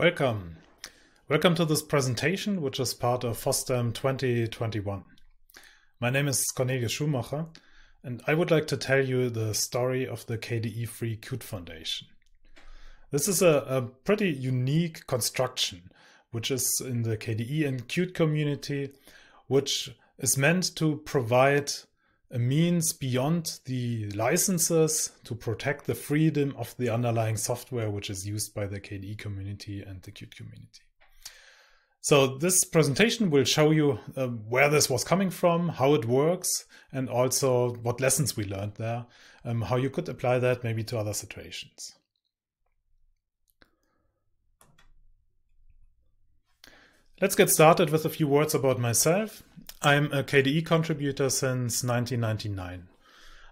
Welcome. Welcome to this presentation, which is part of FOSDEM 2021. My name is Cornelius Schumacher, and I would like to tell you the story of the KDE Free Qt Foundation. This is a, a pretty unique construction, which is in the KDE and Qt community, which is meant to provide a means beyond the licenses to protect the freedom of the underlying software which is used by the KDE community and the Qt community. So this presentation will show you uh, where this was coming from, how it works, and also what lessons we learned there, um, how you could apply that maybe to other situations. Let's get started with a few words about myself. I'm a KDE contributor since 1999.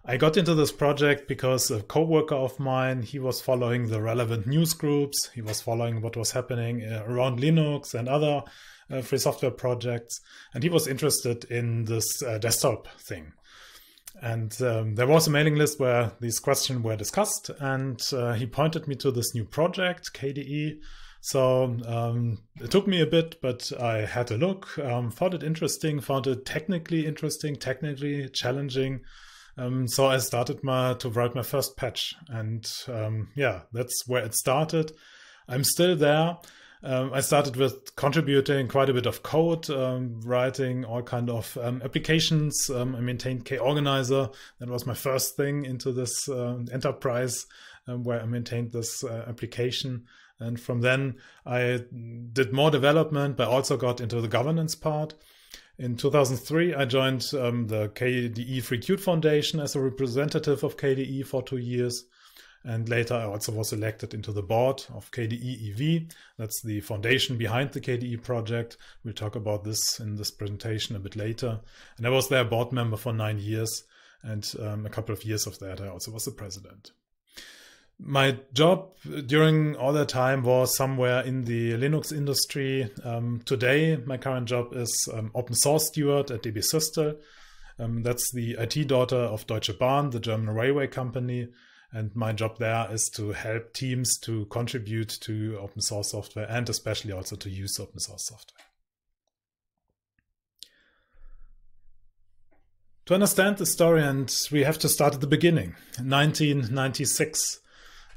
I got into this project because a coworker of mine, he was following the relevant news groups, he was following what was happening uh, around Linux and other uh, free software projects, and he was interested in this uh, desktop thing. And um, there was a mailing list where these questions were discussed, and uh, he pointed me to this new project, KDE, so um, it took me a bit, but I had a look, um, found it interesting, found it technically interesting, technically challenging. Um, so I started my, to write my first patch. And um, yeah, that's where it started. I'm still there. Um, I started with contributing quite a bit of code, um, writing all kind of applications. I maintained K-Organizer. That was my first thing into this uh, enterprise where I maintained this uh, application and from then, I did more development, but also got into the governance part. In 2003, I joined um, the KDE FreeCude Foundation as a representative of KDE for two years. And later, I also was elected into the board of KDE EV. That's the foundation behind the KDE project. We'll talk about this in this presentation a bit later. And I was their board member for nine years. And um, a couple of years of that, I also was the president my job during all that time was somewhere in the Linux industry. Um, today, my current job is um, open source steward at DB Systel. Um, that's the IT daughter of Deutsche Bahn, the German railway company. And my job there is to help teams to contribute to open source software and especially also to use open source software. To understand the story, and we have to start at the beginning, 1996.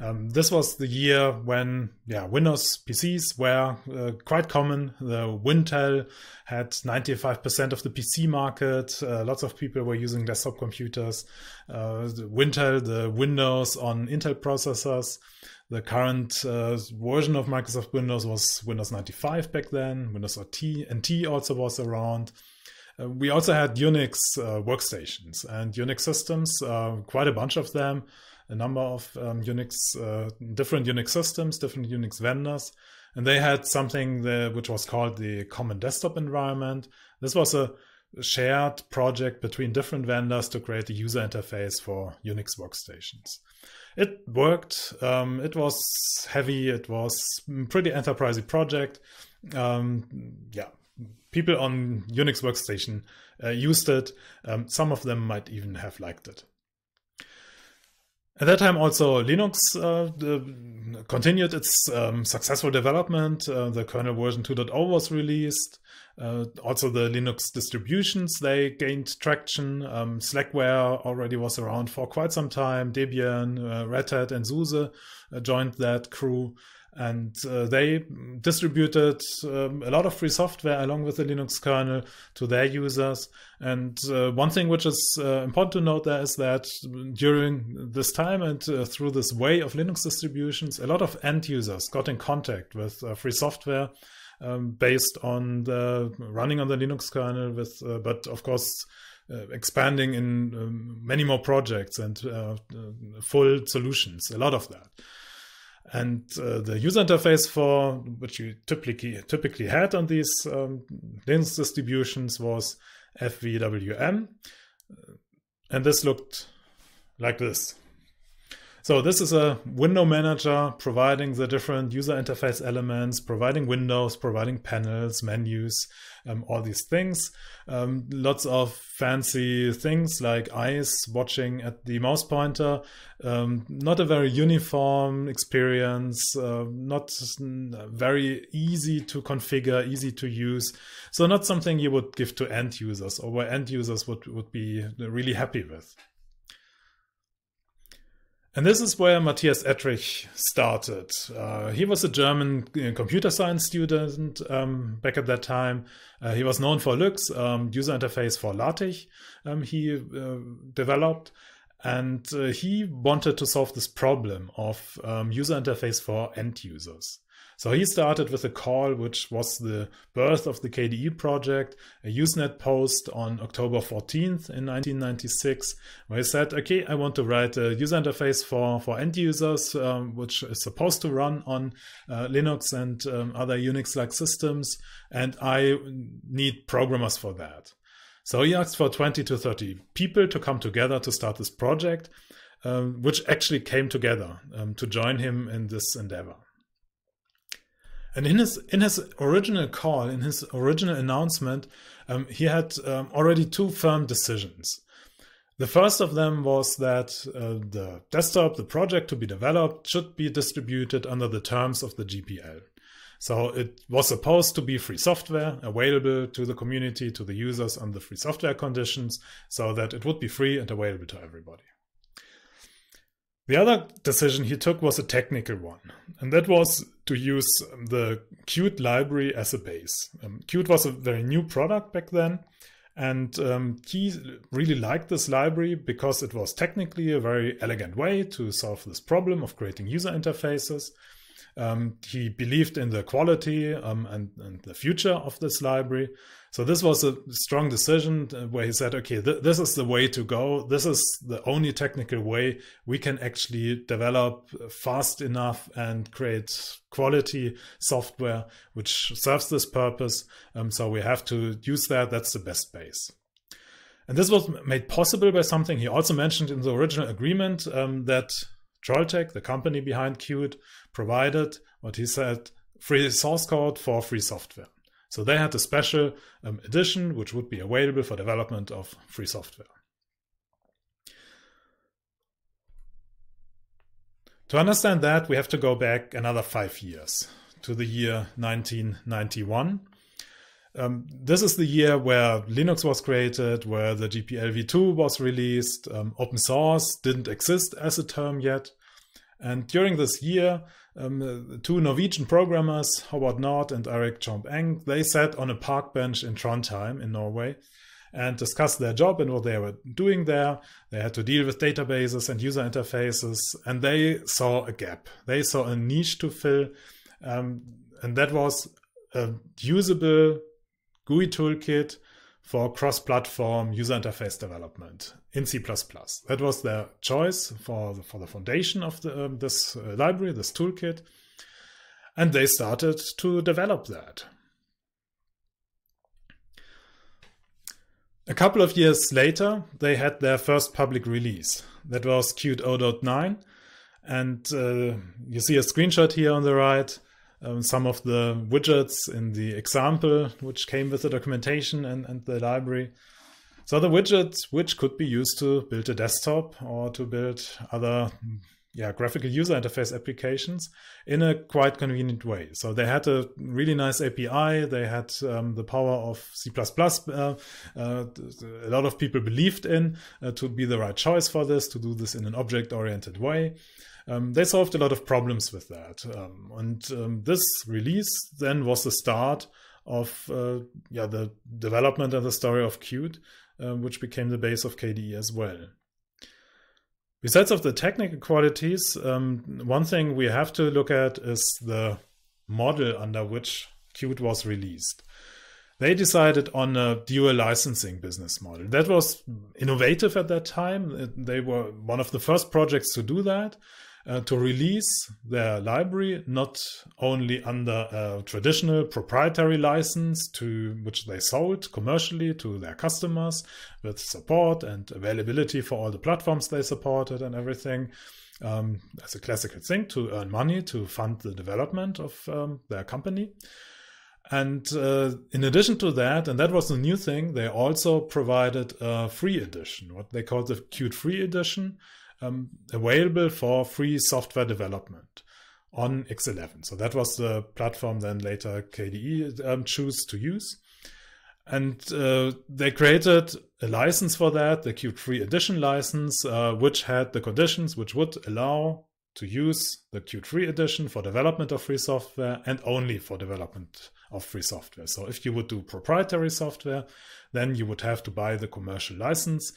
Um, this was the year when yeah, Windows PCs were uh, quite common. The Wintel had 95% of the PC market. Uh, lots of people were using desktop computers. Uh, the Wintel, the Windows on Intel processors. The current uh, version of Microsoft Windows was Windows 95 back then. Windows NT also was around uh, we also had Unix uh, workstations and Unix systems, uh, quite a bunch of them a number of um, Unix, uh, different Unix systems, different Unix vendors, and they had something there which was called the Common Desktop Environment. This was a shared project between different vendors to create a user interface for Unix workstations. It worked. Um, it was heavy. It was pretty enterprisey project. Um, yeah, people on Unix workstation uh, used it. Um, some of them might even have liked it. At that time, also Linux uh, uh, continued its um, successful development. Uh, the kernel version 2.0 was released. Uh, also, the Linux distributions they gained traction. Um, Slackware already was around for quite some time. Debian, uh, Red Hat, and SUSE uh, joined that crew. And uh, they distributed um, a lot of free software along with the Linux kernel to their users. And uh, one thing which is uh, important to note there is that during this time and uh, through this way of Linux distributions, a lot of end users got in contact with uh, free software. Um, based on the running on the Linux kernel with, uh, but of course, uh, expanding in um, many more projects and uh, uh, full solutions, a lot of that. And uh, the user interface for which you typically typically had on these um, Linux distributions was FVWM, and this looked like this. So this is a window manager providing the different user interface elements, providing windows, providing panels, menus, um, all these things. Um, lots of fancy things like eyes watching at the mouse pointer. Um, not a very uniform experience, uh, not very easy to configure, easy to use. So not something you would give to end users or where end users would, would be really happy with. And this is where Matthias Ettrich started. Uh, he was a German uh, computer science student um, back at that time. Uh, he was known for Lux, um, user interface for LaTeX um, he uh, developed. And uh, he wanted to solve this problem of um, user interface for end users. So he started with a call, which was the birth of the KDE project, a Usenet post on October 14th in 1996, where he said, okay, I want to write a user interface for, for end users, um, which is supposed to run on uh, Linux and um, other Unix-like systems, and I need programmers for that. So he asked for 20 to 30 people to come together to start this project, um, which actually came together um, to join him in this endeavor. And in his in his original call, in his original announcement, um, he had um, already two firm decisions. The first of them was that uh, the desktop, the project to be developed, should be distributed under the terms of the GPL. So it was supposed to be free software available to the community, to the users under free software conditions, so that it would be free and available to everybody. The other decision he took was a technical one, and that was to use the Qt library as a base. Um, Qt was a very new product back then, and um, Key really liked this library because it was technically a very elegant way to solve this problem of creating user interfaces. Um, he believed in the quality um, and, and, the future of this library. So this was a strong decision uh, where he said, okay, th this is the way to go. This is the only technical way we can actually develop fast enough and create quality software which serves this purpose. Um, so we have to use that. That's the best base. And this was made possible by something he also mentioned in the original agreement um, that Trolltech, the company behind Qt, provided what he said free source code for free software. So they had a special um, edition which would be available for development of free software. To understand that, we have to go back another five years to the year 1991. Um, this is the year where Linux was created, where the GPL v2 was released. Um, open source didn't exist as a term yet. And during this year, um, uh, two Norwegian programmers, Howard Nord and Eric Chomp Eng, they sat on a park bench in Trondheim in Norway and discussed their job and what they were doing there. They had to deal with databases and user interfaces, and they saw a gap. They saw a niche to fill, um, and that was a usable GUI toolkit for cross platform user interface development in C++. That was their choice for the, for the foundation of the, um, this uh, library, this toolkit, and they started to develop that. A couple of years later, they had their first public release. That was Qt 0.9, and uh, you see a screenshot here on the right. Um, some of the widgets in the example, which came with the documentation and, and the library. So the widget, which could be used to build a desktop or to build other yeah, graphical user interface applications in a quite convenient way. So they had a really nice API. They had um, the power of C++. Uh, uh, a lot of people believed in uh, to be the right choice for this, to do this in an object-oriented way. Um, they solved a lot of problems with that. Um, and um, this release then was the start of uh, yeah, the development and the story of Qt um, which became the base of KDE as well. Besides of the technical qualities, um, one thing we have to look at is the model under which Qt was released. They decided on a dual licensing business model. That was innovative at that time. They were one of the first projects to do that uh, to release their library not only under a traditional proprietary license to which they sold commercially to their customers with support and availability for all the platforms they supported and everything um, as a classical thing to earn money to fund the development of um, their company. And uh, in addition to that, and that was the new thing, they also provided a free edition, what they called the Qt Free Edition, um, available for free software development on X11. So that was the platform then later KDE um, chose to use. And uh, they created a license for that, the Qt 3 Edition license, uh, which had the conditions which would allow to use the Qt 3 Edition for development of free software and only for development of free software. So if you would do proprietary software, then you would have to buy the commercial license.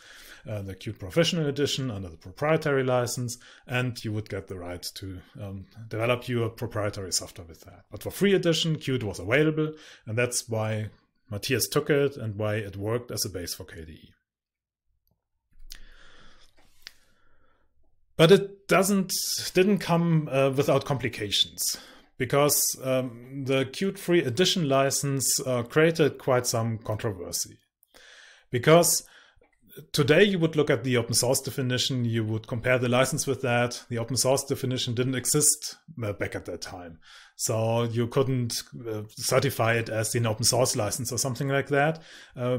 Uh, the Qt Professional Edition under the proprietary license, and you would get the right to um, develop your proprietary software with that. But for free edition, Qt was available, and that's why Matthias took it and why it worked as a base for KDE. But it doesn't didn't come uh, without complications because um, the Qt free edition license uh, created quite some controversy because today you would look at the open source definition, you would compare the license with that. The open source definition didn't exist back at that time. So you couldn't uh, certify it as an open source license or something like that. Uh,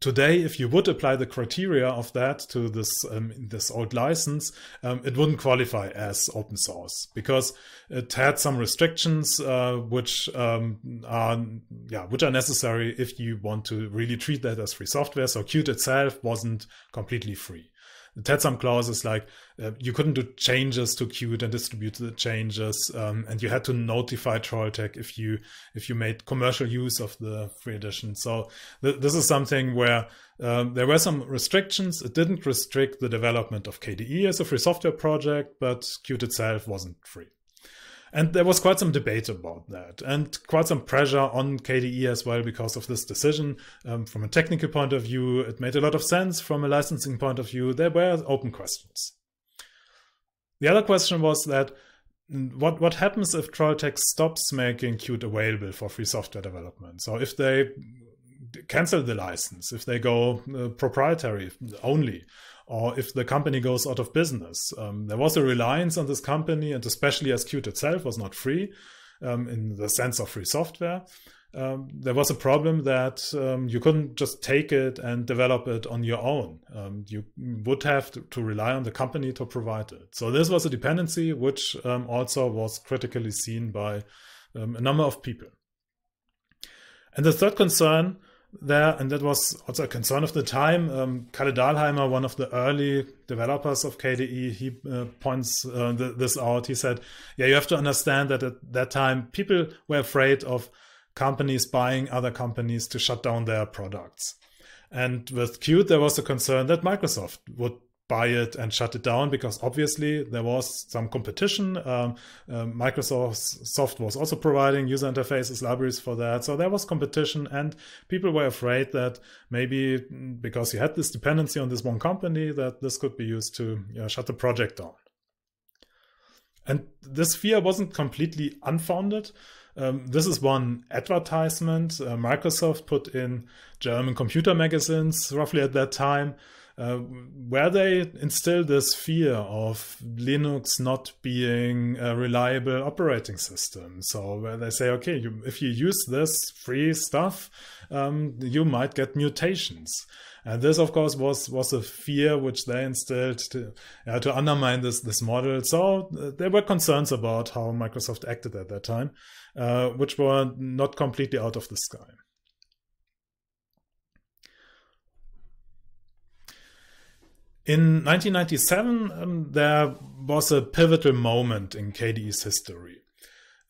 today, if you would apply the criteria of that to this um, this old license, um, it wouldn't qualify as open source because it had some restrictions uh, which um, are yeah which are necessary if you want to really treat that as free software. So Qt itself wasn't completely free the tetsum clause is like uh, you couldn't do changes to Qt and distribute the changes, um, and you had to notify Trolltech if you if you made commercial use of the free edition. So th this is something where um, there were some restrictions. It didn't restrict the development of KDE as a free software project, but Qt itself wasn't free. And there was quite some debate about that and quite some pressure on KDE as well because of this decision. Um, from a technical point of view, it made a lot of sense. From a licensing point of view, there were open questions. The other question was that mm, what what happens if Trolltech stops making Qt available for free software development? So if they cancel the license, if they go uh, proprietary only, or if the company goes out of business. Um, there was a reliance on this company, and especially as Qt itself was not free um, in the sense of free software. Um, there was a problem that um, you couldn't just take it and develop it on your own. Um, you would have to, to, rely on the company to provide it. So, this was a dependency which um, also was critically seen by a number of people. And the third concern there, and that was also a concern of the time. Um, Kalle Dahlheimer, one of the early developers of KDE, he uh, points uh, th- this out. He said, "Yeah, you have to understand that at that time, people were afraid of companies buying other companies to shut down their products." And with Qt, there was a concern that Microsoft would buy it and shut it down because obviously there was some competition. Um, uh, soft was also providing user interfaces, libraries for that. So there was competition, and people were afraid that maybe because you had this dependency on this one company, that this could be used to you know, shut the project down. And this fear wasn't completely unfounded. Um, this is one advertisement uh, Microsoft put in German computer magazines roughly at that time. Uh, where they instill this fear of Linux not being a reliable operating system. So where they say, okay, you, if you use this free stuff, um, you might get mutations. And this, of course, was was a fear which they instilled to, uh, to undermine this this model. So uh, there were concerns about how Microsoft acted at that time, uh, which were not completely out of the sky. In 1997, um, there was a pivotal moment in KDE's history.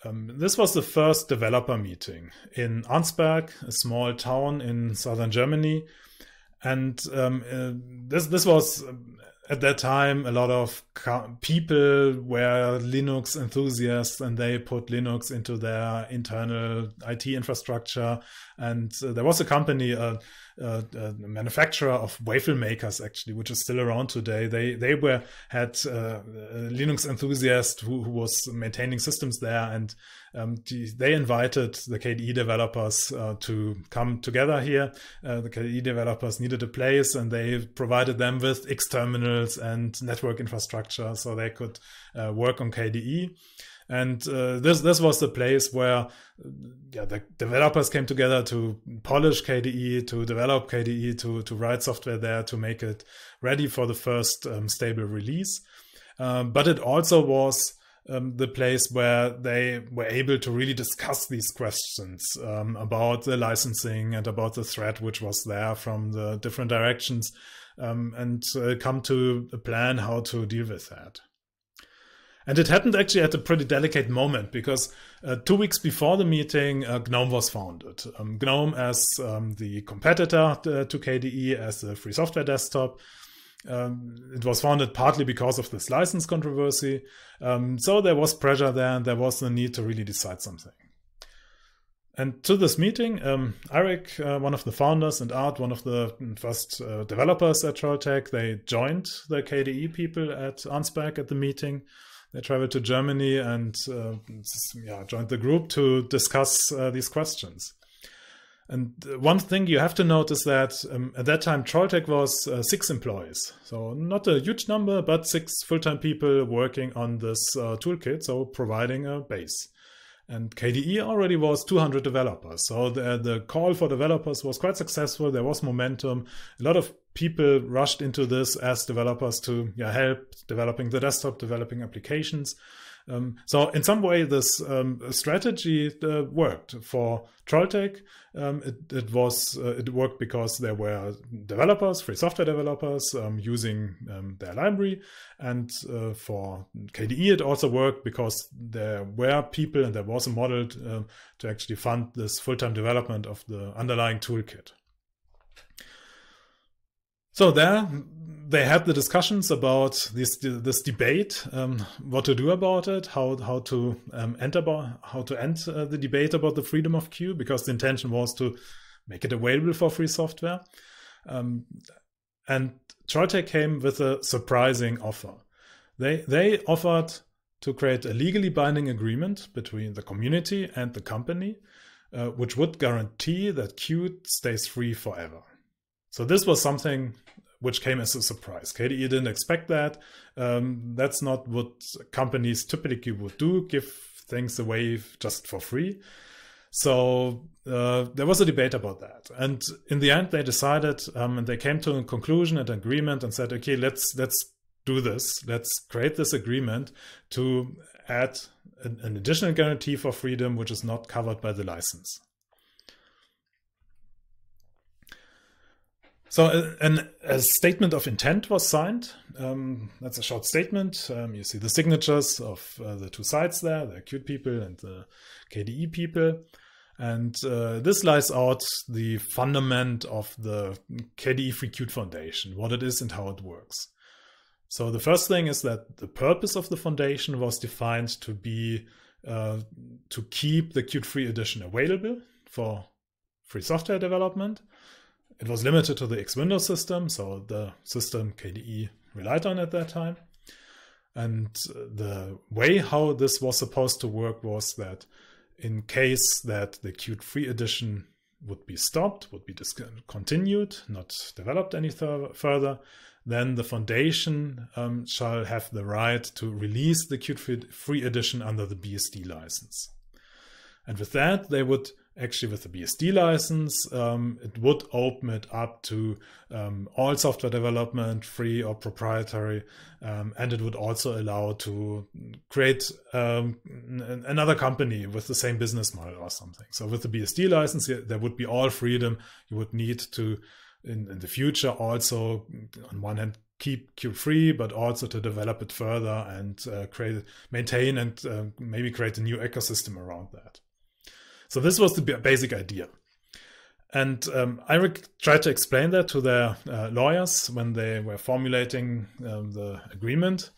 Um, this was the first developer meeting in Arnsberg, a small town in southern Germany. And um, uh, this, this was um, at that time a lot of people were Linux enthusiasts and they put Linux into their internal IT infrastructure. And uh, there was a company, uh, uh, uh, manufacturer of waffle makers actually, which is still around today. They they were had uh, Linux enthusiast who, who, was maintaining systems there, and um, they invited the KDE developers uh, to come together here. Uh, the KDE developers needed a place, and they provided them with X terminals and network infrastructure so they could uh, work on KDE. And uh, this this was the place where yeah, the developers came together to polish KDE, to develop KDE, to to write software there to make it ready for the first um, stable release. Um, but it also was um, the place where they were able to really discuss these questions um, about the licensing and about the threat which was there from the different directions um, and uh, come to a plan how to deal with that. And it happened actually at a pretty delicate moment because uh, two weeks before the meeting, uh, GNOME was founded. Um, GNOME as um, the competitor uh, to, KDE, as a free software desktop. Um, it was founded partly because of this license controversy. Um, so there was pressure there and there was the need to really decide something. And to this meeting, um, Eric, uh, one of the founders, and Art, one of the first uh, developers at Trolltech, they joined the KDE people at Ansberg at the meeting. They traveled to Germany and uh, yeah, joined the group to discuss uh, these questions. And uh, one thing you have to note is that um, at that time, Trolltech was uh, six employees. So not a huge number, but six full-time people working on this uh, toolkit, so providing a base. And KDE already was 200 developers. So the, the, call for developers was quite successful. There was momentum. A lot of people rushed into this as developers to yeah, help developing the desktop, developing applications. Um, so in some way, this um, strategy uh, worked for Trolltech. Um, it, it, was uh, it worked because there were developers, free software developers, um, using um, their library, and uh, for KDE it also worked because there were people and there was a model um, to actually fund this full-time development of the underlying toolkit. So there, they had the discussions about this this debate, um, what to do about it, how how to um, enter how to end uh, the debate about the freedom of Q, because the intention was to make it available for free software. Um, and Trolltech came with a surprising offer. They they offered to create a legally binding agreement between the community and the company, uh, which would guarantee that Qt stays free forever. So this was something which came as a surprise. KDE didn't expect that. Um, that's not what companies typically would do give things away just for free. So uh, there was a debate about that, and in the end, they decided um, and they came to a conclusion and agreement and said, "Okay, let's let's do this. Let's create this agreement to add an, an additional guarantee for freedom, which is not covered by the license." So, uh, an, a statement of intent was signed. Um, that's a short statement. Um, you see the signatures of uh, the two sides there, the acute people and the KDE people. And uh, this lays out the fundament of the KDE Free Qt Foundation, what it is and how it works. So the first thing is that the purpose of the foundation was defined to be uh, to keep the Qt Free Edition available for free software development it was limited to the X Windows system, so the system KDE relied on at that time. And the way how this was supposed to work was that in case that the Qt Free Edition would be stopped, would be discontinued, not developed any further, then the foundation um, shall have the right to release the Qt Free Edition under the BSD license. And with that, they would actually with the BSD license, um, it would open it up to um, all software development, free or proprietary, um, and it would also allow to create um, another company with the same business model or something. So with the BSD license, there would be all freedom you would need to, in, in the future, also on one hand keep q free, but also to develop it further and uh, create, maintain, and uh, maybe create a new ecosystem around that. So this was the basic idea. And um, I tried to explain that to their uh, lawyers when they were formulating um, the agreement,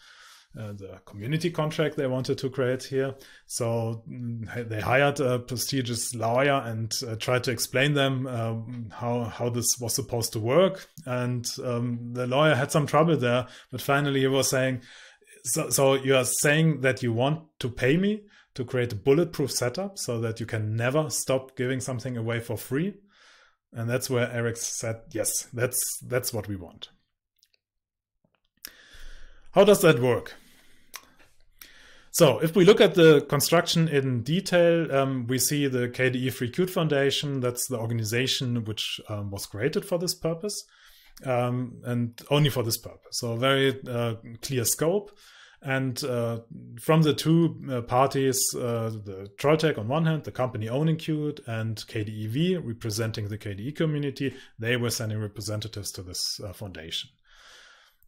uh, the community contract they wanted to create here. So mm, they hired a prestigious lawyer and uh, tried to explain them um, how how this was supposed to work. And um, the lawyer had some trouble there, but finally he was saying, "So, so you are saying that you want to pay me?" to create a bulletproof setup so that you can never stop giving something away for free. And that's where Eric said, yes, that's, that's what we want. How does that work? So if we look at the construction in detail, um, we see the KDE Free Qt Foundation. That's the organization which um, was created for this purpose um, and only for this purpose. So very uh, clear scope. And uh, from the two uh, parties, uh, the Trolltech on one hand, the company owning Qt, and KDEV representing the KDE community, they were sending representatives to this uh, foundation.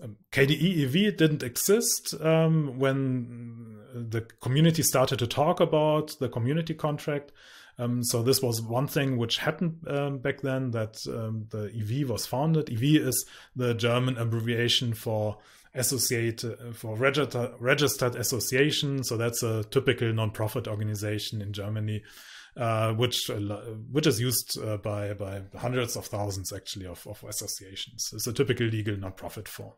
Um, KDEV didn't exist um, when the community started to talk about the community contract. Um, so this was one thing which happened um, back then that um, the EV was founded. EV is the German abbreviation for associate uh, for register, registered association. So that's a typical non-profit organization in Germany, uh, which uh, which is used uh, by by hundreds of thousands actually of, of associations. It's a typical legal non-profit form.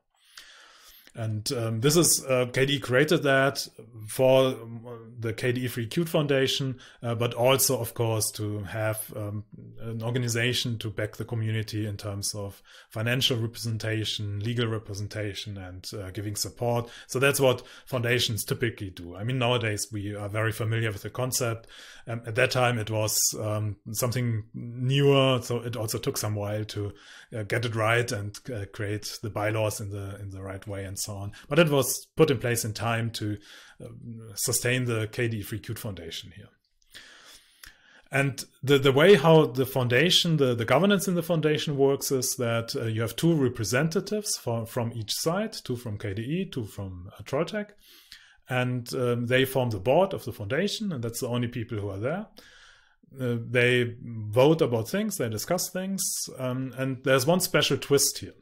And um, this is uh, KDE created that for um, the KDE Free Qt Foundation, uh, but also, of course, to have um, an organization to back the community in terms of financial representation, legal representation, and uh, giving support. So that's what foundations typically do. I mean, nowadays we are very familiar with the concept. Um, at that time, it was um, something newer, so it also took some while to uh, get it right and uh, create the bylaws in the in the right way and so on. But it was put in place in time to uh, sustain the KDE Free Qt Foundation here. And the, the way how the foundation, the, the governance in the foundation works is that uh, you have two representatives for, from each side, two from KDE, two from uh, Trolltech. And um, they form the board of the foundation, and that's the only people who are there. Uh, they vote about things, they discuss things, um, and there's one special twist here.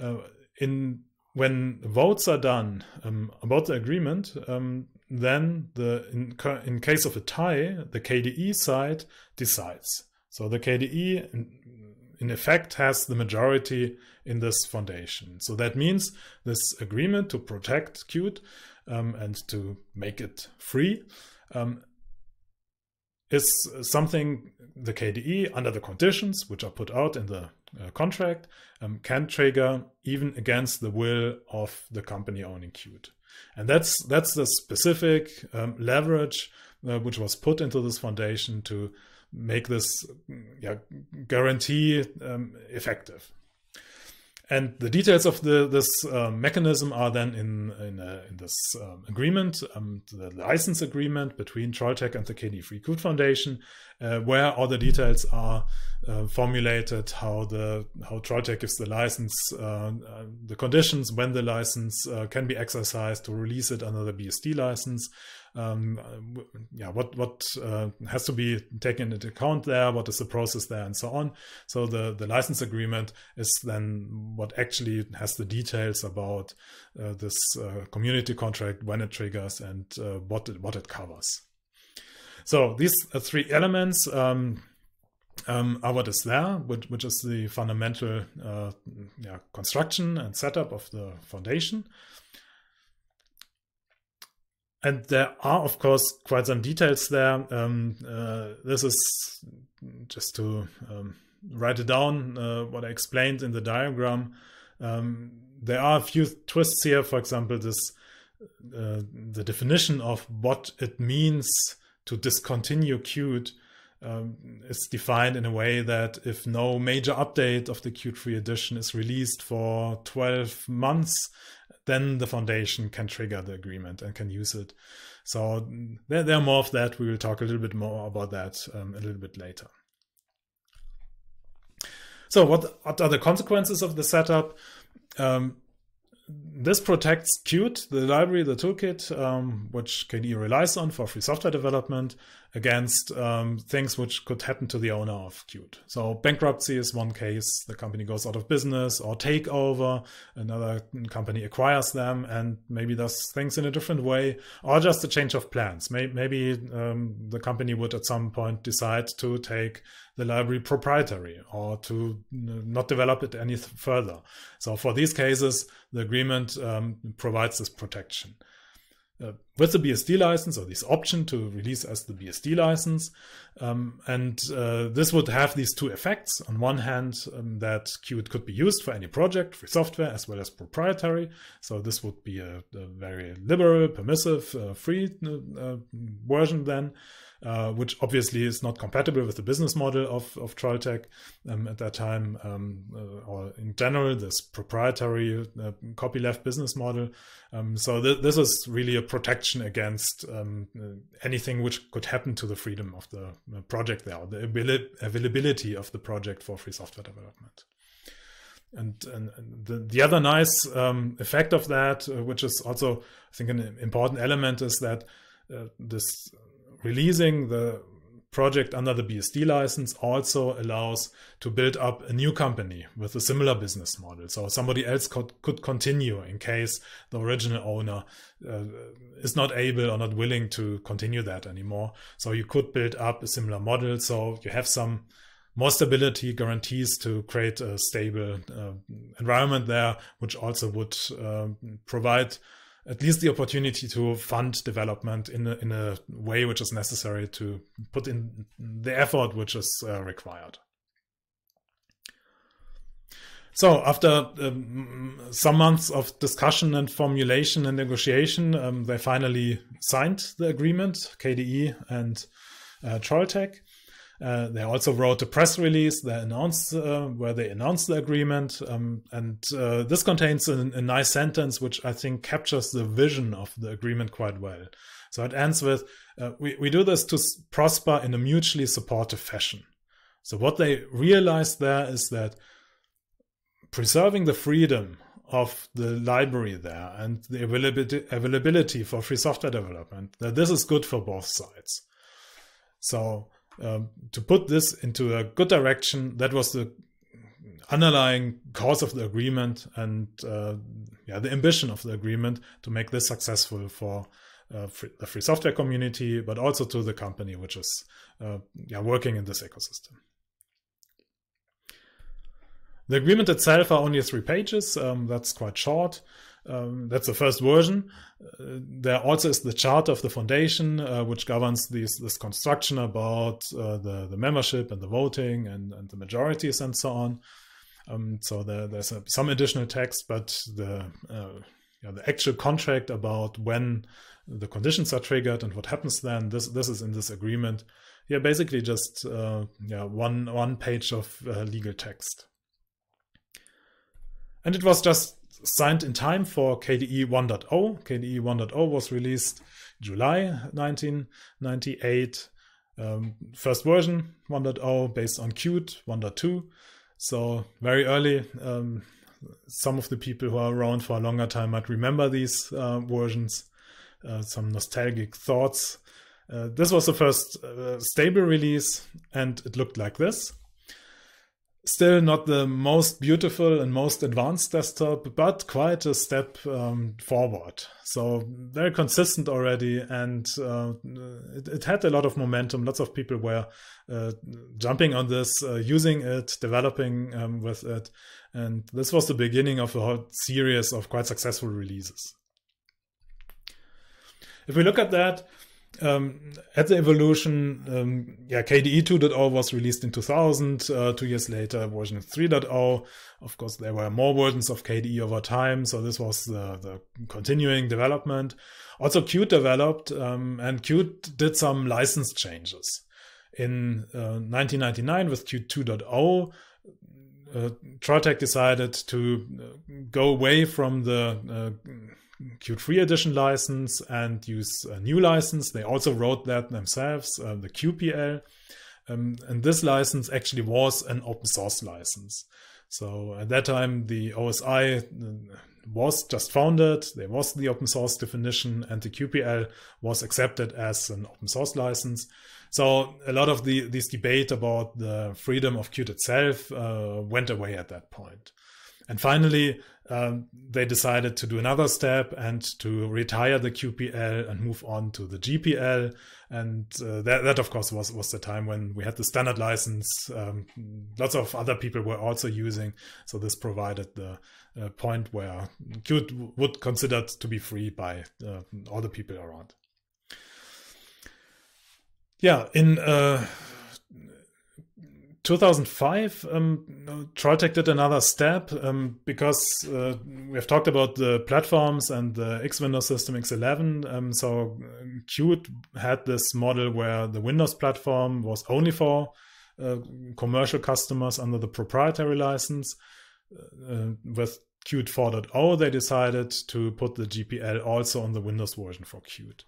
Uh, in when votes are done um, about the agreement, um, then the in, in, case of a tie, the KDE side decides. So the KDE, in, in, effect, has the majority in this foundation. So that means this agreement to protect Qt um, and to make it free um, is something the KDE, under the conditions which are put out in the uh, contract, um, can trigger even against the will of the company owning Qt. And that's that's the specific um, leverage uh, which was put into this foundation to make this mm, yeah, guarantee um, effective. And the details of the, this uh, mechanism are then in, in, uh, in this um, agreement, um, the license agreement between Trolltech and the KD Free Code Foundation, uh, where all the details are uh, formulated, how the how Trolltech gives the license, uh, uh, the conditions when the license can be exercised to release it under the BSD license, um, uh, yeah, what what uh, has to be taken into account there, what is the process there, and so on. So the the license agreement is then what actually has the details about uh, this uh, community contract, when it triggers, and uh, what it, what it covers. So these three elements. Um, um, are what is there, which, which is the fundamental uh, yeah, construction and setup of the foundation and there are of course quite some details there um, uh, this is just to um, write it down uh, what i explained in the diagram um, there are a few twists here for example this uh, the definition of what it means to discontinue qt um, is defined in a way that if no major update of the Q3 edition is released for 12 months, then the foundation can trigger the agreement and can use it. So there, there are more of that. We will talk a little bit more about that um, a little bit later. So what, what are the consequences of the setup? Um, this protects Qt, the library, the toolkit, um, which KDE relies on for free software development, against um, things which could happen to the owner of Qt. So bankruptcy is one case, the company goes out of business or takeover, another company acquires them and maybe does things in a different way, or just a change of plans. Maybe um, the company would at some point decide to take the library proprietary or to not develop it any further. So for these cases, the agreement um, provides this protection uh, with the BSD license or this option to release as the BSD license. Um, and uh, this would have these two effects. On one hand, um, that Qt could be used for any project, free software, as well as proprietary. So this would be a, a very liberal, permissive, uh, free uh, uh version then. Uh, which obviously is not compatible with the business model of, of Trolltech um, at that time, um, uh, or in general, this proprietary uh, copyleft business model. Um, so th this is really a protection against um, uh, anything which could happen to the freedom of the project there, the availability of the project for free software development. And, and, the, the other nice um, effect of that, uh, which is also, I think, an important element, is that uh, this Releasing the project under the BSD license also allows to build up a new company with a similar business model. So somebody else could, could continue in case the original owner uh, is not able or not willing to continue that anymore. So you could build up a similar model. So you have some more stability guarantees to create a stable uh, environment there, which also would uh, provide at least the opportunity to fund development in a, in a way which is necessary to put in the effort which is uh, required. So after um, some months of discussion and formulation and negotiation, um, they finally signed the agreement, KDE and uh, Trolltech. Uh, they also wrote a press release that announced uh, where they announced the agreement, um, and uh, this contains a, a, nice sentence which I think captures the vision of the agreement quite well. So it ends with, uh, "We we do this to prosper in a mutually supportive fashion." So what they realized there is that preserving the freedom of the library there and the availability, availability for free software development that this is good for both sides. So um, to put this into a good direction, that was the underlying cause of the agreement and uh, yeah, the ambition of the agreement to make this successful for uh, free, the free software community, but also to the company which is uh, yeah, working in this ecosystem. The agreement itself are only three pages. Um, that's quite short. Um, that's the first version. Uh, there also is the charter of the foundation, uh, which governs these, this construction about uh, the, the membership and the voting and, and the majorities and so on. Um, so there, there's a, some additional text, but the, uh, you know, the actual contract about when the conditions are triggered and what happens then, this, this is in this agreement. Yeah, basically just uh, yeah, one, one page of uh, legal text. And it was just signed in time for KDE 1.0. KDE 1.0 was released July 1998. Um, first version 1.0 based on Qt 1.2. So very early. Um, some of the people who are around for a longer time might remember these uh, versions. Uh, some nostalgic thoughts. Uh, this was the first uh, stable release, and it looked like this. Still not the most beautiful and most advanced desktop, but quite a step um, forward. So very consistent already, and uh, it, it, had a lot of momentum. Lots of people were uh, jumping on this, uh, using it, developing um, with it, and this was the beginning of a whole series of quite successful releases. If we look at that, um, at the evolution, um, yeah, KDE 2.0 was released in 2000. Uh, two years later, version 3.0. Of course, there were more versions of KDE over time, so this was the, the continuing development. Also, Qt developed, um, and Qt did some license changes. In uh, 1999, with Qt 2.0, uh, decided to uh, go away from the uh, q 3 edition license and use a new license. They also wrote that themselves, uh, the QPL. Um, and this license actually was an open source license. So at that time, the OSI uh, was just founded. There was the open source definition, and the QPL was accepted as an open source license. So a lot of the this debate about the freedom of Qt itself uh, went away at that point. And finally, um, they decided to do another step and to retire the QPL and move on to the GPL. And uh, that, that, of course, was, was the time when we had the standard license. Um, lots of other people were also using. So this provided the uh, point where Qt would considered to be free by uh, all the people around. Yeah, in uh, 2005, um, did another step um, because uh, we have talked about the platforms and the X Windows system X11. Um, so uh, Qt had this model where the Windows platform was only for uh, commercial customers under the proprietary license. Uh, uh with Qt 4.0, they decided to put the GPL also on the Windows version for Qt.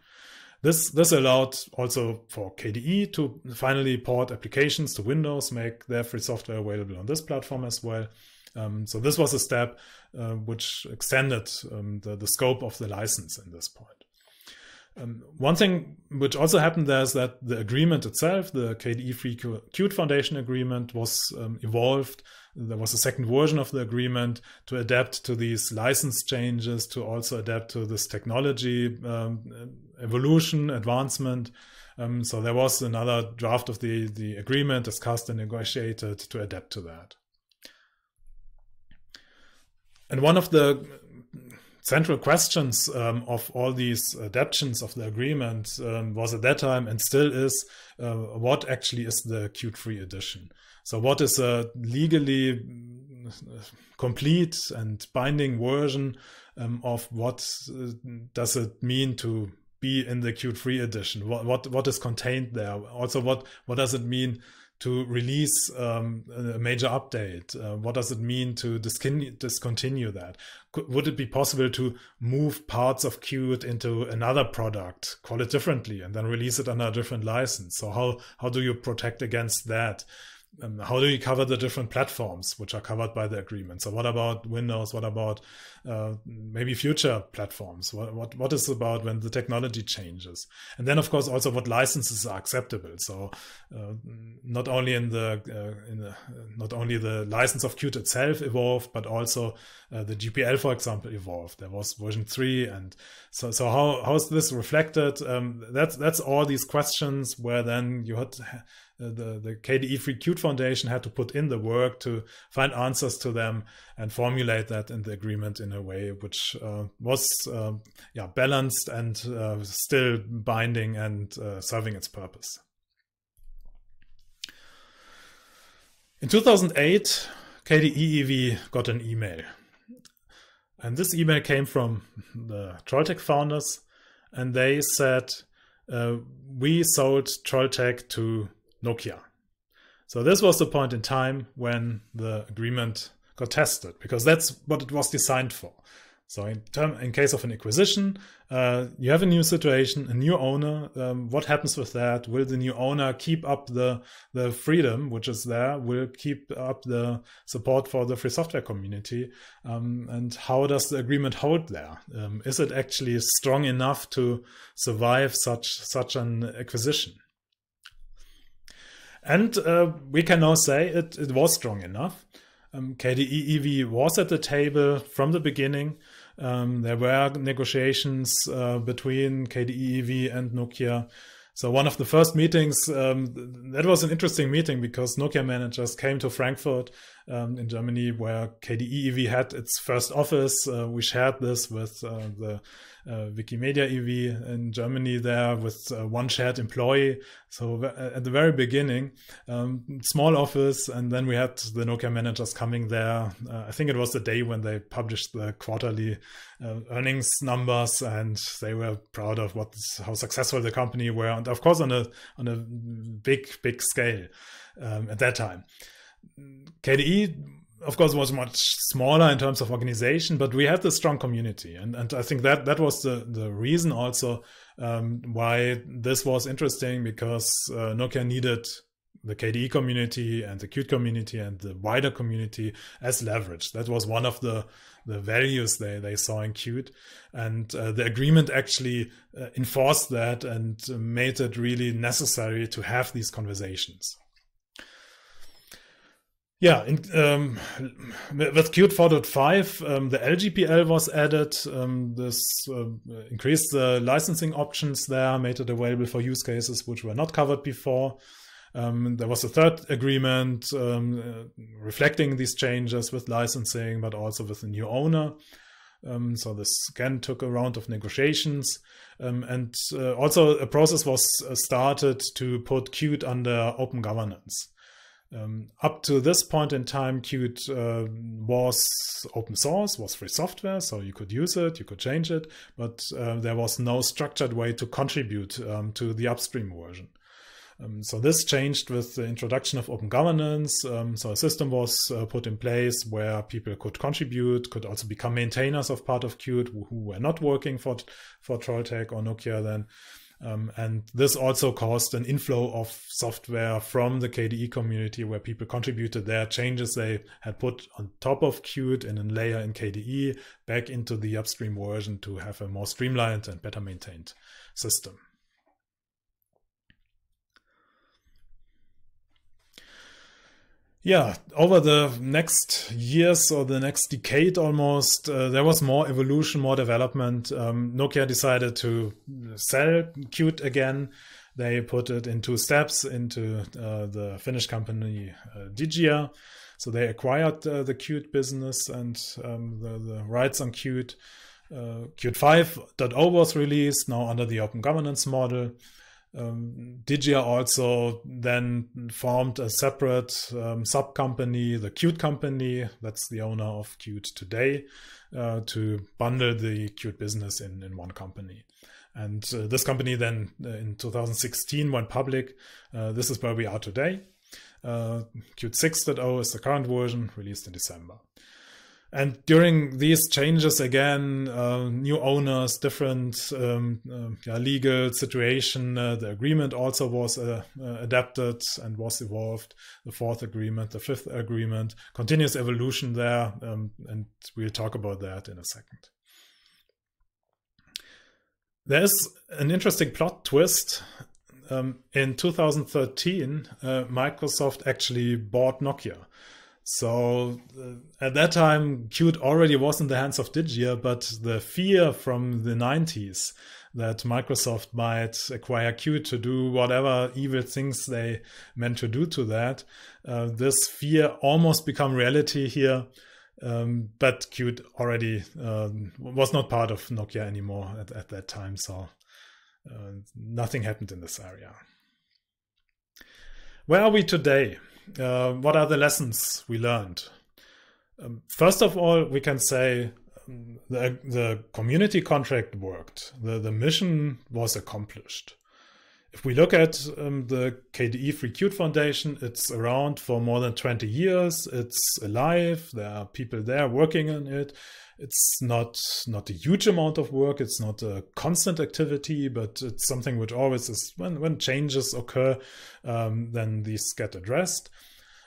This, this allowed also for KDE to finally port applications to Windows, make their free software available on this platform as well. Um, so this was a step uh, which extended um, the, the, scope of the license in this point. Um, one thing which also happened there is that the agreement itself, the KDE Free Qt Foundation agreement, was um, evolved. There was a second version of the agreement to adapt to these license changes, to also adapt to this technology um, evolution, advancement. Um, so there was another draft of the, the agreement discussed and negotiated to adapt to that. And one of the central questions um, of all these adaptations of the agreement um, was at that time and still is uh, what actually is the Q3 edition? So, what is a legally uh, complete and binding version um, of what uh, does it mean to be in the Q3 edition? What what, what is contained there? Also, what what does it mean to release um, a major update? Uh, what does it mean to discontinue that? Could, would it be possible to move parts of Qt into another product, call it differently, and then release it under a different license? So how how do you protect against that? um, how do you cover the different platforms which are covered by the agreement? So, what about Windows? What about uh, maybe future platforms? What, what what is about when the technology changes? And then, of course, also what licenses are acceptable. So, uh, not only in the, uh, in the, not only the license of Qt itself evolved, but also uh, the GPL, for example, evolved. There was version three, and so so how how is this reflected? Um, that's that's all these questions where then you had uh, the, the KDE Free Qt Foundation had to put in the work to find answers to them and formulate that in the agreement in a way which uh, was uh, yeah, balanced and uh, still binding and uh, serving its purpose. In 2008, KDE EV got an email. And this email came from the Trolltech founders, and they said, uh, we sold Trolltech to Nokia. So this was the point in time when the agreement got tested because that's what it was designed for. So in term, in case of an acquisition, uh, you have a new situation, a new owner. Um, what happens with that? Will the new owner keep up the the freedom which is there? Will keep up the support for the free software community? Um, and how does the agreement hold there? Um, is it actually strong enough to survive such such an acquisition? And uh, we can now say it, it was strong enough. Um, KDE EV was at the table from the beginning. Um, there were negotiations uh, between KDE EV and Nokia. So one of the first meetings, um, that was an interesting meeting because Nokia managers came to Frankfurt um, in Germany, where KDE EV had its first office. Uh, we shared this with uh, the uh, Wikimedia EV in Germany there with uh, one shared employee. So uh, at the very beginning, um, small office, and then we had the Nokia managers coming there. Uh, I think it was the day when they published the quarterly earnings numbers, and they were proud of what how successful the company were, and of course on a on a big big scale um, at that time. KDE, of course, was much smaller in terms of organization, but we had this strong community, and and I think that that was the the reason also um, why this was interesting because uh, Nokia needed the KDE community and the Qt community and the wider community as leverage. That was one of the the values they, they saw in Qt, and uh, the agreement actually uh, enforced that and made it really necessary to have these conversations. Yeah, um, with Qt 4.5, um, ähm, the LGPL was added. Um, this uh, increased the licensing options there, made it available for use cases which were not covered before. Um, there was a third agreement um, uh, reflecting these changes with licensing, but also with the new owner. Um, so this again took a round of negotiations, um, and uh, also a process was uh, started to put Qt under open governance. Um, up to this point in time, Qt uh, was open source, was free software, so you could use it, you could change it, but uh, there was no structured way to contribute um, to the upstream version. Um, so this changed with the introduction of open governance. Um, so a system was uh, put in place where people could contribute, could also become maintainers of part of Qt who were not working for for Trolltech or Nokia then. Um, and this also caused an inflow of software from the KDE community where people contributed their changes they had put on top of Qt in a layer in KDE back into the upstream version to have a more streamlined and better maintained system. yeah, over the next years or the next decade almost, uh, there was more evolution, more development. Um, Nokia decided to sell Qt again. They put it in two steps into uh, the Finnish company uh, Digia. So they acquired uh, the Qt business and um, the, the, rights on Qt. Uh, Qt 5.0 was released now under the open governance model um, Digia also then formed a separate um, sub company, the Qt company, that's the owner of Qt today, uh, to bundle the Qt business in, in one company. And uh, this company then uh, in 2016 went public. Uh, this is where we are today. Uh, Qt 6.0 is the current version released in December. And during these changes, again, uh, new owners, different um, uh, yeah, legal situation, uh, the agreement also was uh, uh, adapted and was evolved. The fourth agreement, the fifth agreement, continuous evolution there. Um, and we'll talk about that in a second. There's an interesting plot twist. Um, in 2013, uh, Microsoft actually bought Nokia. So uh, at that time, Qt already was in the hands of Digia, but the fear from the 90s that Microsoft might acquire Qt to do whatever evil things they meant to do to that, uh, this fear almost become reality here. Um, but Qt already uh, was not part of Nokia anymore at, at that time, so uh, nothing happened in this area. Where are we today? Uh, what are the lessons we learned? Um, first of all, we can say um, the, the community contract worked. The, the mission was accomplished. If we look at um, the KDE Free Qt Foundation, it's around for more than 20 years. It's alive. There are people there working on it it's not not a huge amount of work it's not a constant activity but it's something which always is when when changes occur um, then these get addressed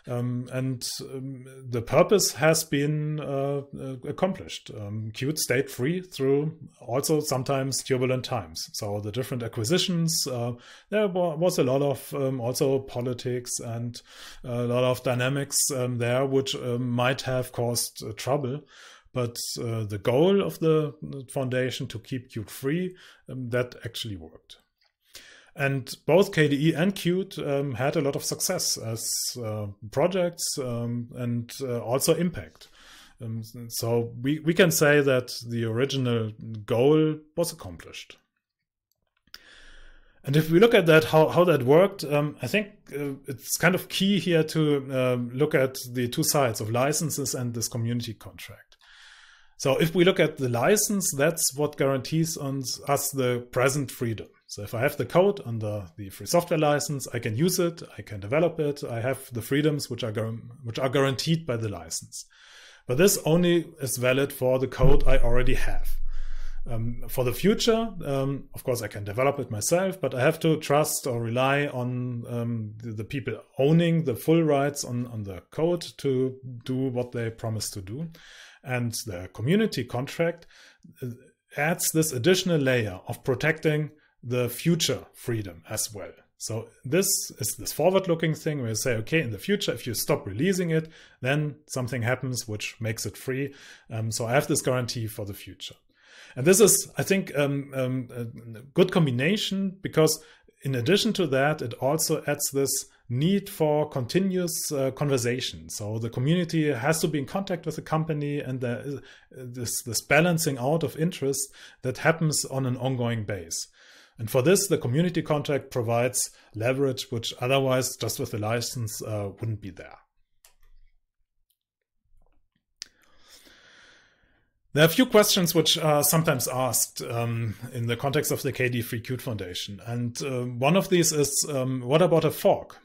um, and um, the purpose has been uh, accomplished um, qt stayed free through also sometimes turbulent times so the different acquisitions uh, there was a lot of um, also politics and uh, a lot of dynamics um, there which um, might have caused uh, trouble but uh, the goal of the foundation to keep Qt free, um, that actually worked. And both KDE and Qt um, had a lot of success as uh, projects um, and uh, also impact. Um, so we, we can say that the original goal was accomplished. And if we look at that, how, how that worked, um, I think uh, it's kind of key here to um, look at the two sides of licenses and this community contract. So if we look at the license, that's what guarantees us the present freedom. So if I have the code under the free software license, I can use it, I can develop it, I have the freedoms which are, which are guaranteed by the license. But this only is valid for the code I already have. Um, for the future, um, of course, I can develop it myself, but I have to trust or rely on um, the, the, people owning the full rights on, on the code to do what they promise to do. And the community contract uh, adds this additional layer of protecting the future freedom as well. So this is this forward-looking thing where you say, okay, in the future, if you stop releasing it, then something happens which makes it free. Um, so I have this guarantee for the future. And this is, I think, um, um, a good combination because in addition to that, it also adds this need for continuous uh, conversation. So the community has to be in contact with the company and there is this, this balancing out of interest that happens on an ongoing base. And for this, the community contract provides leverage, which otherwise just with the license uh, wouldn't be there. There are a few questions which are sometimes asked um, in the context of the kd Free qt Foundation. And uh, one of these is, um, what about a fork?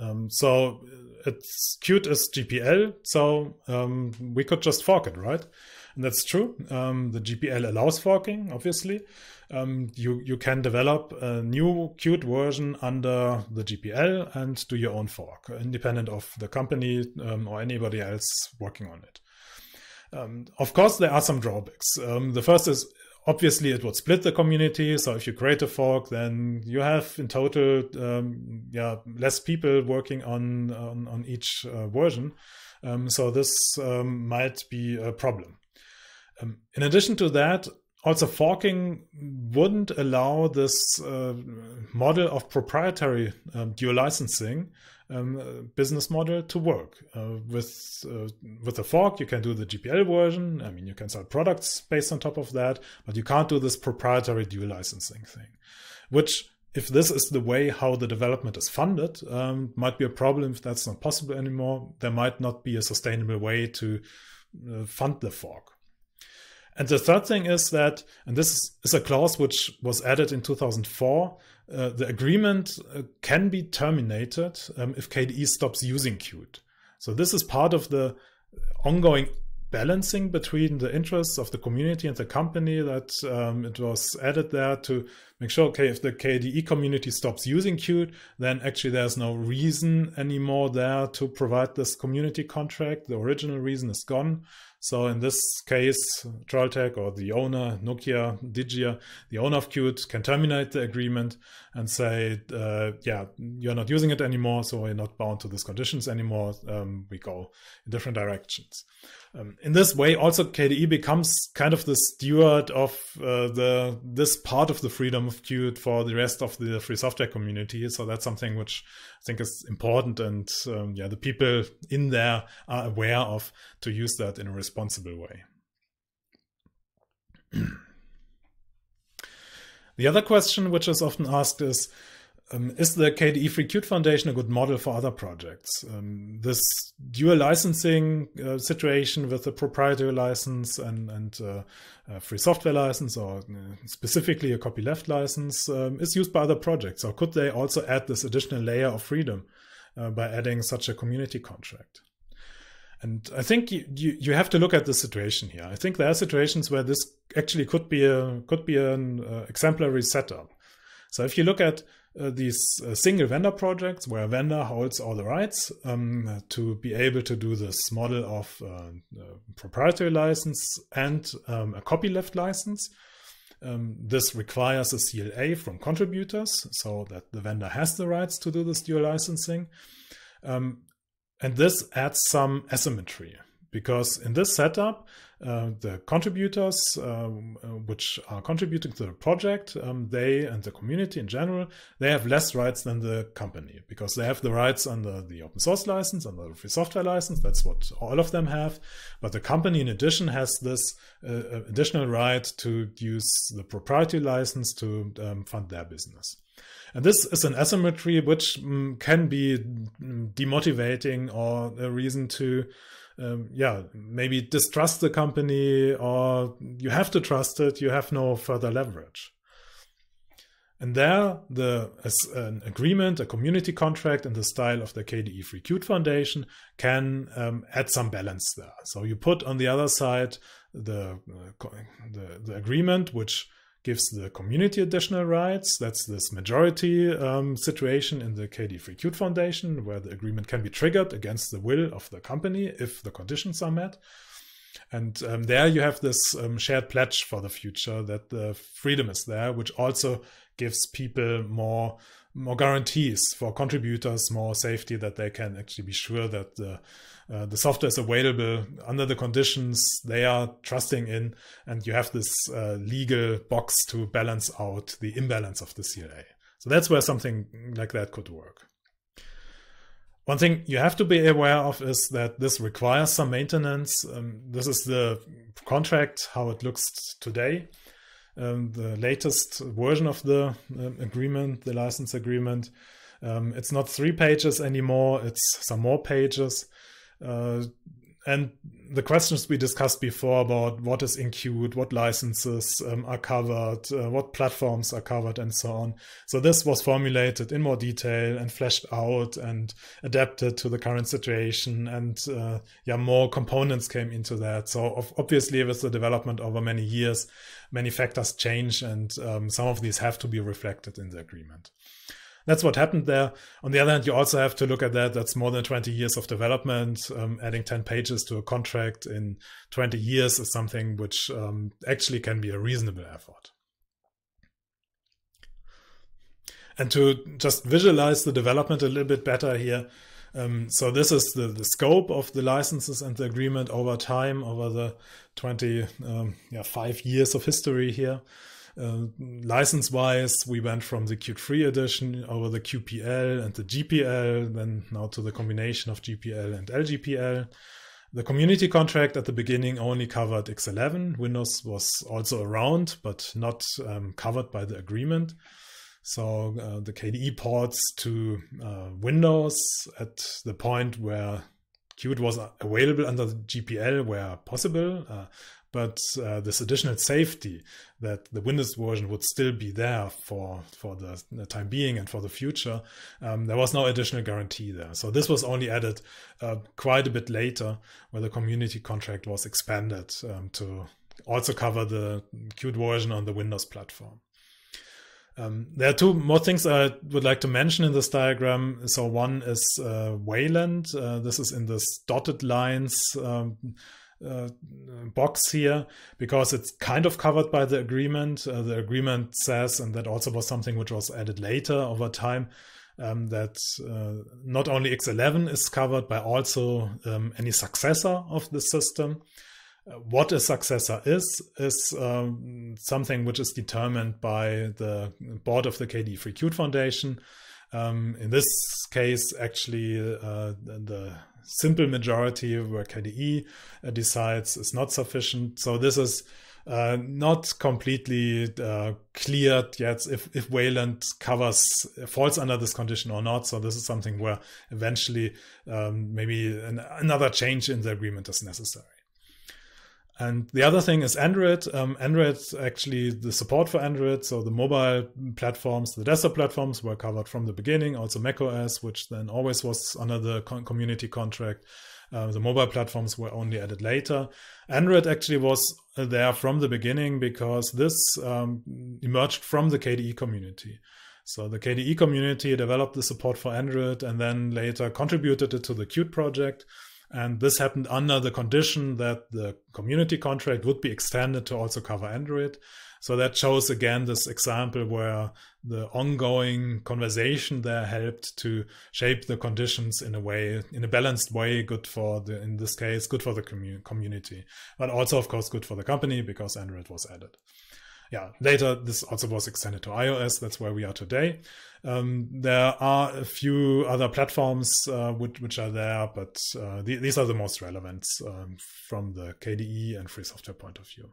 Um, so uh, it's Qt is GPL, so um, we could just fork it, right? And that's true. Um, the GPL allows forking, obviously. you, you can develop a new Qt version under the GPL and do your own fork, independent of the company or anybody else working on it. Um, of course, there are some drawbacks. Um, the first is obviously it would split the community. So if you create a fork, then you have in total, um, yeah, less people working on on, on each uh, version. Um, so this um, might be a problem. Um, in addition to that, also forking wouldn't allow this uh, model of proprietary um, dual licensing um, uh, business model to work. Uh, with uh, with a fork, you can do the GPL version. I mean, you can sell products based on top of that, but you can't do this proprietary dual licensing thing, which if this is the way how the development is funded, um, might be a problem if that's not possible anymore. There might not be a sustainable way to uh, fund the fork. And the third thing is that, and this is a clause which was added in 2004, uh, the agreement uh, can be terminated um, if KDE stops using Qt. So this is part of the ongoing balancing between the interests of the community and the company that um, it was added there to make sure, okay, if the KDE community stops using Qt, then actually there's no reason anymore there to provide this community contract. The original reason is gone. So in this case, Trolltech or the owner, Nokia, Digia, the owner of Qt can terminate the agreement and say, uh, yeah, you're not using it anymore, so we're not bound to these conditions anymore. Um, we go in different directions. Um, in this way, also KDE becomes kind of the steward of uh, the this part of the freedom of Qt for the rest of the free software community. So that's something which I think is important, and um, yeah, the people in there are aware of to use that in a responsible way. the other question, which is often asked, is um, is the KDE Free Qt Foundation a good model for other projects? Um, this dual licensing uh, situation with a proprietary license and, and uh, a free software license, or uh, specifically a copyleft license, um, is used by other projects. Or could they also add this additional layer of freedom uh, by adding such a community contract? And I think you, you, you, have to look at the situation here. I think there are situations where this actually could be a could be an uh, exemplary setup. So if you look at uh, these uh, single vendor projects where a vendor holds all the rights um, to be able to do this model of uh, uh proprietary license and um, a copyleft license. Um, this requires a CLA from contributors so that the vendor has the rights to do this dual licensing. Um, and this adds some asymmetry because in this setup, uh, the contributors, um, uh, which are contributing to the project, um, they and the community in general, they have less rights than the company because they have the rights under the open source license, under the free software license. That's what all of them have. But the company, in addition, has this uh, uh additional right to use the proprietary license to um, fund their business. And this is an asymmetry which mm, can be mm, demotivating or a reason to um, yeah, maybe distrust the company or you have to trust it, you have no further leverage. And there, the, an agreement, a community contract in the style of the KDE Free Qt Foundation can um, add some balance there. So you put on the other side the, uh, the, the agreement, which gives the community additional rights. That's this majority um, situation in the kd Free qt Foundation, where the agreement can be triggered against the will of the company if the conditions are met. And um, there you have this um, shared pledge for the future that the freedom is there, which also gives people more more guarantees for contributors, more safety that they can actually be sure that the uh, the software is available under the conditions they are trusting in, and you have this uh, legal box to balance out the imbalance of the CLA. So that's where something like that could work. One thing you have to be aware of is that this requires some maintenance. Um, this is the contract, how it looks today. Um, the latest version of the um, agreement, the license agreement. Um, it's not three pages anymore, it's some more pages. Uh, and the questions we discussed before about what is include, what licenses um, are covered, uh, what platforms are covered, and so on. So this was formulated in more detail and fleshed out and adapted to the current situation. And uh, yeah, more components came into that. So obviously, with the development over many years, many factors change, and um, some of these have to be reflected in the agreement that's what happened there. On the other hand, you also have to look at that. That's more than 20 years of development. Um, adding 10 pages to a contract in 20 years is something which um, actually can be a reasonable effort. And to just visualize the development a little bit better here, um, so this is the, the scope of the licenses and the agreement over time, over the 25 um, yeah, years of history here. Uh, um, license wise, we went from the Q3 edition over the QPL and the GPL, then now to the combination of GPL and LGPL. The community contract at the beginning only covered X11. Windows was also around, but not um, covered by the agreement. So uh, the KDE ports to uh, Windows at the point where Qt was available under the GPL where possible, uh, but uh, this additional safety that the Windows version would still be there for for the, the time being and for the future, um, there was no additional guarantee there. So this was only added uh, quite a bit later, where the community contract was expanded um, to also cover the Qt version on the Windows platform. Um, there are two more things I would like to mention in this diagram. So one is uh, Wayland. Uh, this is in this dotted lines um, uh, box here because it's kind of covered by the agreement. Uh, the agreement says, and that also was something which was added later over time, um, that uh, not only X11 is covered, but also um, any successor of the system what a successor is is um, something which is determined by the board of the KD Free Qt Foundation. Um, in this case, actually, uh, the simple majority where KDE uh, decides is not sufficient. So this is uh, not completely uh, cleared yet if, if Wayland covers falls under this condition or not. So this is something where eventually um, maybe an, another change in the agreement is necessary. And the other thing is Android. Um, Android, actually, the support for Android, so the mobile platforms, the desktop platforms were covered from the beginning. Also macOS, which then always was under the con community contract. Uh, the mobile platforms were only added later. Android actually was uh, there from the beginning because this um, emerged from the KDE community. So the KDE community developed the support for Android and then later contributed it to the Qt project. And this happened under the condition that the community contract would be extended to also cover Android. So that shows again this example where the ongoing conversation there helped to shape the conditions in a way, in a balanced way, good for the, in this case, good for the community, but also, of course, good for the company because Android was added yeah, later this also was extended to iOS. That's where we are today. Um, there are a few other platforms uh, which, which, are there, but uh, these are the most relevant um, from the KDE and free software point of view.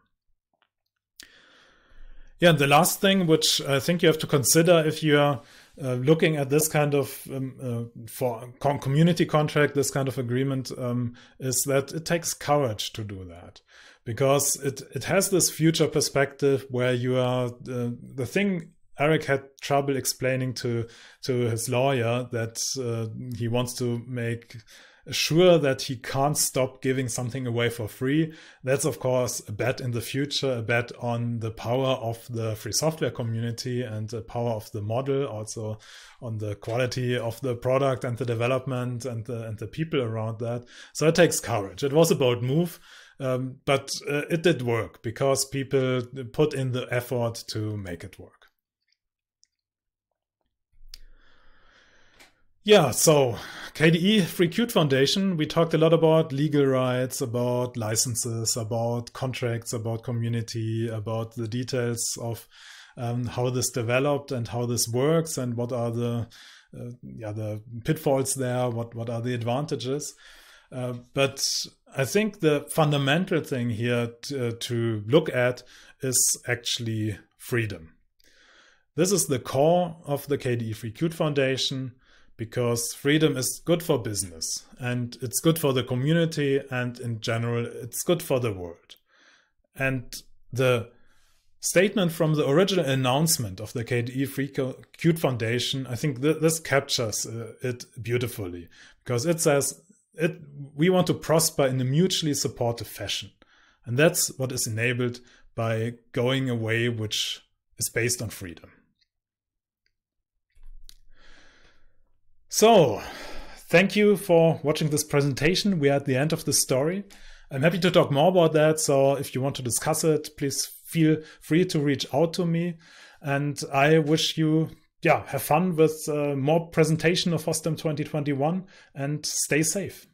Yeah, and the last thing which I think you have to consider if you are uh, looking at this kind of um, uh, for community contract, this kind of agreement um, is that it takes courage to do that because it it has this future perspective where you are uh, the thing Eric had trouble explaining to to his lawyer that uh, he wants to make sure that he can't stop giving something away for free. That's of course a bet in the future, a bet on the power of the free software community and the power of the model, also on the quality of the product and the development and the and the people around that. So it takes courage. It was a bold move um, but uh, it did work because people put in the effort to make it work. Yeah, so KDE Free Qt Foundation, we talked a lot about legal rights, about licenses, about contracts, about community, about the details of um, how this developed and how this works and what are the uh, yeah the pitfalls there, what what are the advantages. Uh, but I think the fundamental thing here to, uh, to look at is actually freedom. This is the core of the KDE Free Qt Foundation because freedom is good for business and it's good for the community and in general it's good for the world. And the statement from the original announcement of the KDE Free Qt Foundation, I think th this captures uh, it beautifully because it says it, we want to prosper in a mutually supportive fashion. And that's what is enabled by going a way which is based on freedom. So, thank you for watching this presentation. We are at the end of this story. I'm happy to talk more about that. So, if you want to discuss it, please feel free to reach out to me. And I wish you yeah, have fun with uh, more presentation of Hostem 2021 and stay safe.